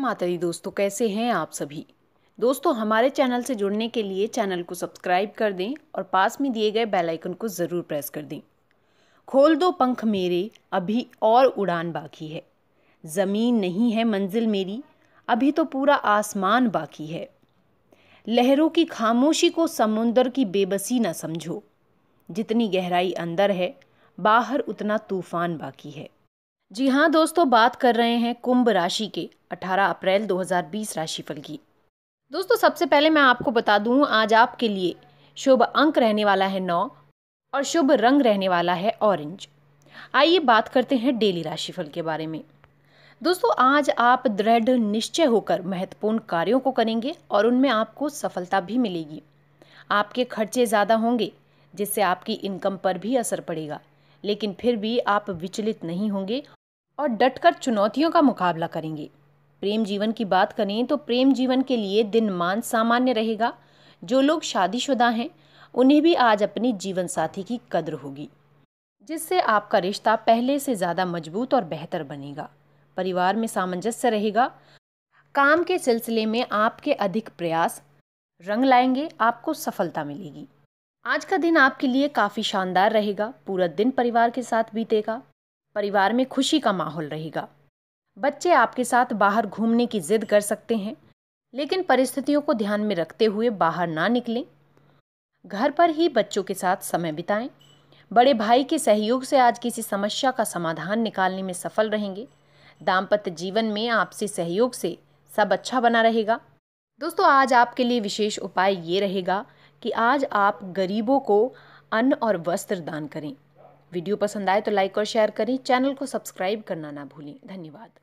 माता दोस्तों कैसे हैं आप सभी दोस्तों हमारे चैनल से जुड़ने के लिए चैनल को सब्सक्राइब कर दें और पास में दिए गए बेल आइकन को ज़रूर प्रेस कर दें खोल दो पंख मेरे अभी और उड़ान बाकी है ज़मीन नहीं है मंजिल मेरी अभी तो पूरा आसमान बाकी है लहरों की खामोशी को समुंदर की बेबसी ना समझो जितनी गहराई अंदर है बाहर उतना तूफान बाकी है जी हाँ दोस्तों बात कर रहे हैं कुंभ राशि के 18 अप्रैल 2020 राशिफल की दोस्तों सबसे पहले मैं आपको बता दूं आज आपके लिए शुभ अंक रहने वाला है नौ और शुभ रंग रहने वाला है ऑरेंज आइए बात करते हैं डेली राशिफल के बारे में दोस्तों आज आप दृढ़ निश्चय होकर महत्वपूर्ण कार्यों को करेंगे और उनमें आपको सफलता भी मिलेगी आपके खर्चे ज़्यादा होंगे जिससे आपकी इनकम पर भी असर पड़ेगा लेकिन फिर भी आप विचलित नहीं होंगे और डटकर चुनौतियों का मुकाबला करेंगे प्रेम जीवन की बात करें तो प्रेम जीवन के लिए दिन मान सामान्य रहेगा जो लोग शादीशुदा हैं उन्हें भी आज अपनी जीवन साथी की कद्र होगी जिससे आपका रिश्ता पहले से ज़्यादा मजबूत और बेहतर बनेगा परिवार में सामंजस्य रहेगा काम के सिलसिले में आपके अधिक प्रयास रंग लाएंगे आपको सफलता मिलेगी आज का दिन आपके लिए काफ़ी शानदार रहेगा पूरा दिन परिवार के साथ बीतेगा परिवार में खुशी का माहौल रहेगा बच्चे आपके साथ बाहर घूमने की ज़िद कर सकते हैं लेकिन परिस्थितियों को ध्यान में रखते हुए बाहर ना निकलें घर पर ही बच्चों के साथ समय बिताएं बड़े भाई के सहयोग से आज किसी समस्या का समाधान निकालने में सफल रहेंगे दाम्पत्य जीवन में आपसे सहयोग से सब अच्छा बना रहेगा दोस्तों आज आपके लिए विशेष उपाय ये रहेगा कि आज आप गरीबों को अन्न और वस्त्र दान करें वीडियो पसंद आए तो लाइक और शेयर करें चैनल को सब्सक्राइब करना ना भूलें धन्यवाद